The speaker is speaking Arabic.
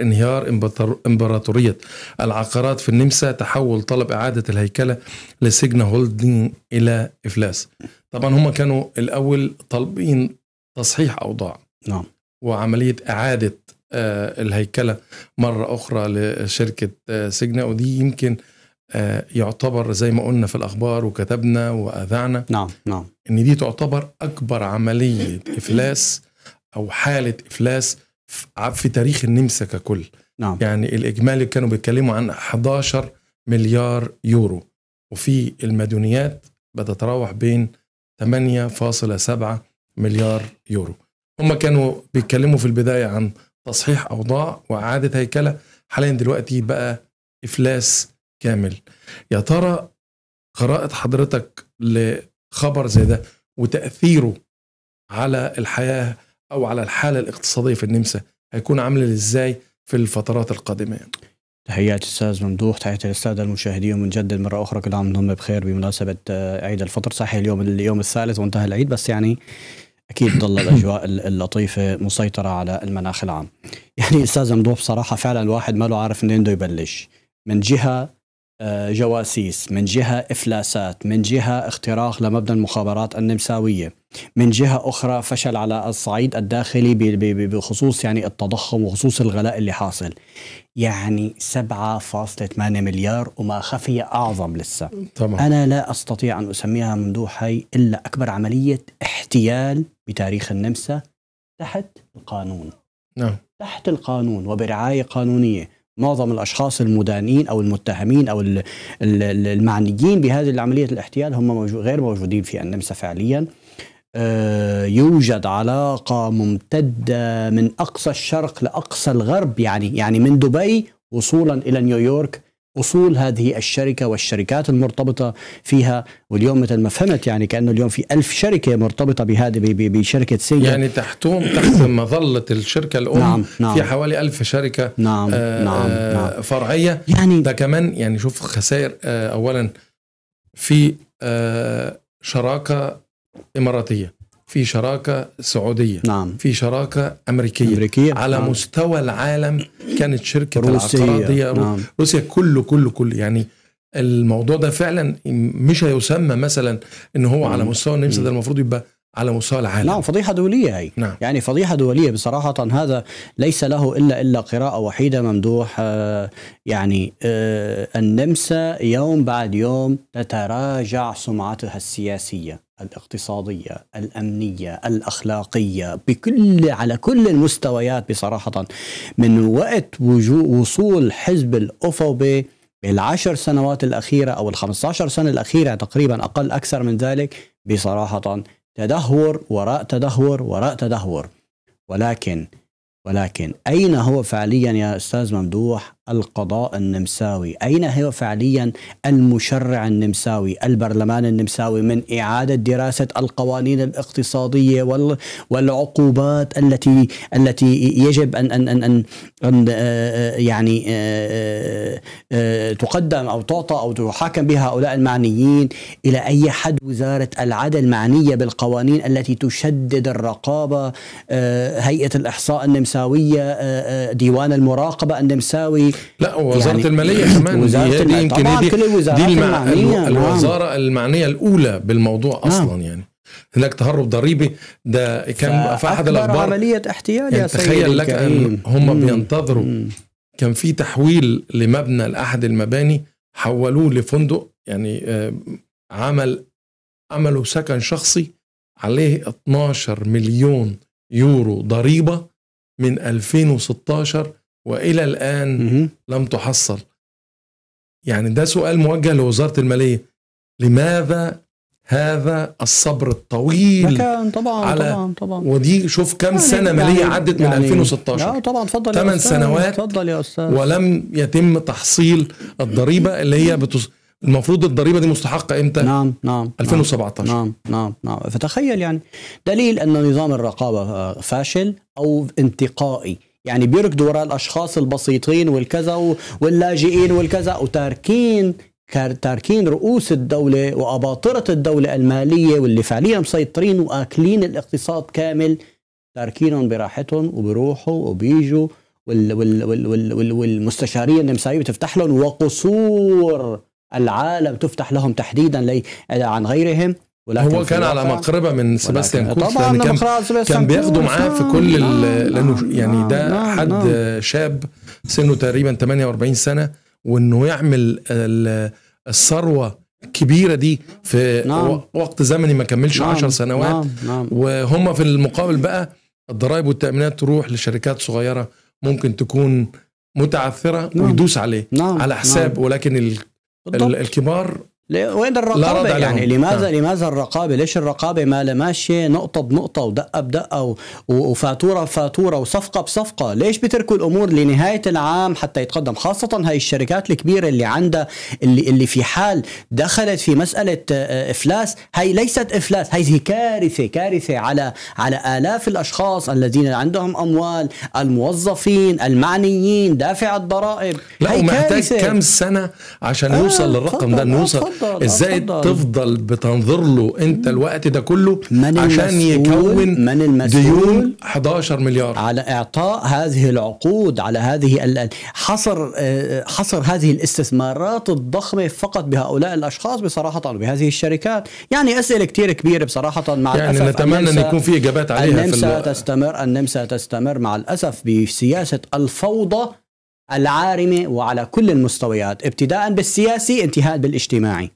انهيار إمبراطورية العقارات في النمسا تحول طلب إعادة الهيكلة لسجن هولدنج إلى إفلاس طبعا هم كانوا الأول طالبين تصحيح أوضاع نعم وعملية إعادة آه، الهيكلة مرة أخرى لشركة آه، سجنة ودي يمكن آه، يعتبر زي ما قلنا في الأخبار وكتبنا وأذعنا نعم نعم إن دي تعتبر أكبر عملية إفلاس أو حالة إفلاس في تاريخ النمسا ككل نعم. يعني الإجمالي كانوا بيتكلموا عن 11 مليار يورو وفي المديونيات بتتراوح بين 8.7 مليار يورو هم كانوا بيتكلموا في البداية عن تصحيح أوضاع وإعادة هيكلة حاليا دلوقتي بقى إفلاس كامل يا ترى قراءة حضرتك لخبر زي ده وتأثيره على الحياة او على الحاله الاقتصاديه في النمسا هيكون عامل ازاي في الفترات القادمه تحياتي استاذ ممدوح تحياتي للساده المشاهدين ونجدد مره اخرى كل عام وانتم بخير بمناسبه آه، عيد الفطر صحيح اليوم اليوم الثالث وانتهى العيد بس يعني اكيد ظل الاجواء اللطيفه مسيطره على المناخ العام يعني استاذ ممدوح بصراحه فعلا الواحد ما له عارف منين بده يبلش من جهه آه، جواسيس من جهة إفلاسات من جهة اختراق لمبنى المخابرات النمساوية من جهة أخرى فشل على الصعيد الداخلي بخصوص يعني التضخم وخصوص الغلاء اللي حاصل يعني 7.8 مليار وما خفي أعظم لسه طبعا. أنا لا أستطيع أن أسميها هاي إلا أكبر عملية احتيال بتاريخ النمسا تحت القانون نعم. تحت القانون وبرعاية قانونية معظم الاشخاص المدانين او المتهمين او المعنيين بهذه عمليه الاحتيال هم موجود غير موجودين في النمسا فعليا آه، يوجد علاقه ممتده من اقصى الشرق لاقصى الغرب يعني يعني من دبي وصولا الى نيويورك اصول هذه الشركه والشركات المرتبطه فيها واليوم مثل ما فهمت يعني كانه اليوم في ألف شركه مرتبطه بهذه بشركه سيجا يعني تحتهم تحت نعم. مظله الشركه الام نعم نعم في حوالي ألف شركه نعم آه نعم, نعم آه، فرعيه يعني ده كمان يعني شوف خسائر آه اولا في آه شراكه اماراتيه في شراكه سعوديه نعم في شراكه امريكيه, أمريكية. على نعم. مستوى العالم كانت شركه روسيا. العقارية نعم. روسيا كله كله كله يعني الموضوع ده فعلا مش هيسمى مثلا ان هو نعم. مم. على مستوى النمسا ده المفروض يبقى على مستوى العالم نعم فضيحة دولية هي نعم. يعني فضيحة دولية بصراحة هذا ليس له إلا إلا قراءة وحيدة ممدوح آه، يعني آه، النمسا يوم بعد يوم تتراجع سمعتها السياسية الاقتصادية الأمنية الأخلاقية بكل على كل المستويات بصراحة من وقت وصول حزب الافوبي بالعشر سنوات الأخيرة أو ال15 سنة الأخيرة تقريبا أقل أكثر من ذلك بصراحة تدهور وراء تدهور وراء تدهور ولكن ولكن أين هو فعليا يا أستاذ ممدوح القضاء النمساوي أين هو فعليا المشرع النمساوي البرلمان النمساوي من إعادة دراسة القوانين الاقتصادية والعقوبات التي التي يجب أن أن أن, أن, أن آه، آه، يعني آه، تقدم أو تعطى أو تحاكم بها هؤلاء المعنيين إلى أي حد وزارة العدل معنية بالقوانين التي تشدد الرقابة هيئة الإحصاء النمساوية ديوان المراقبة النمساوي لا وزاره يعني الماليه كمان وزاره دي, دي يمكن دي, دي المع... المعنية نعم. الوزاره نعم. المعنيه الاولى بالموضوع نعم. اصلا يعني هناك تهرب ضريبي ده كان في احد الاخبار عمليه احتيال يعني يا تخيل لك ان هم بينتظروا مم. كان في تحويل لمبنى لاحد المباني حولوه لفندق يعني آه، عمل عملوا سكن شخصي عليه 12 مليون يورو ضريبه من 2016 والى الان لم تحصل يعني ده سؤال موجه لوزاره الماليه لماذا هذا الصبر الطويل مكان طبعا على طبعا, طبعا. ودي شوف كم يعني سنه ماليه يعني عدت من يعني 2016 لا طبعا اتفضل 8 سنوات اتفضل يا استاذ ولم يتم تحصيل الضريبه اللي هي بتص... المفروض الضريبه دي مستحقه امتى؟ نعم نعم 2017 نعم. نعم نعم نعم فتخيل يعني دليل ان نظام الرقابه فاشل او انتقائي يعني بيركضوا وراء الاشخاص البسيطين والكذا واللاجئين والكذا وتاركين تاركين رؤوس الدولة وأباطرة الدولة المالية واللي فعليا مسيطرين وآكلين الاقتصاد كامل تاركينهم براحتهم وبروحوا وبيجوا وال وال وال وال وال والمستشارية النمساوية بتفتح لهم وقصور العالم تفتح لهم تحديدا عن غيرهم ولكن هو كان على مقربه من سباستيان كوتس طبعا كان, كان بياخده معاه في نعم، كل آه لانه آه يعني نعم، ده آه حد آه شاب سنه تقريبا 48 سنه وانه يعمل الثروه الكبيره دي في نعم. وقت زمني ما كملش 10 عشر سنوات نعم. نعم. وهم في المقابل بقى الضرائب والتامينات تروح لشركات صغيره ممكن تكون متعثره نعم. ويدوس عليه نعم. على حساب نعم. ولكن ال... الكبار وين الرقابه يعني لماذا آه. لماذا الرقابه ليش الرقابه ما ماشيه نقطه بنقطه ودقه بدقه وفاتوره بفاتوره وصفقه بصفقه ليش بتركوا الامور لنهايه العام حتى يتقدم خاصه هاي الشركات الكبيره اللي عندها اللي اللي في حال دخلت في مساله آه، افلاس هي ليست افلاس هي كارثه كارثه على على الاف الاشخاص الذين عندهم اموال الموظفين المعنيين دافع الضرائب لا ومحتاج كارثة. كم سنه عشان آه يوصل للرقم ده نوصل أفضل ازاي أفضل. تفضل بتنظر له انت الوقت ده كله من عشان يكون من المسؤول ديون 11 مليار على اعطاء هذه العقود على هذه حصر آه، حصر هذه الاستثمارات الضخمه فقط بهؤلاء الاشخاص بصراحه بهذه الشركات يعني اسئله كثير كبيره بصراحه مع يعني الاسف نتمنى ان يكون في اجابات عليها النمسا في تستمر النمسا تستمر مع الاسف بسياسه الفوضى العارمة وعلى كل المستويات ابتداء بالسياسي انتهاء بالاجتماعي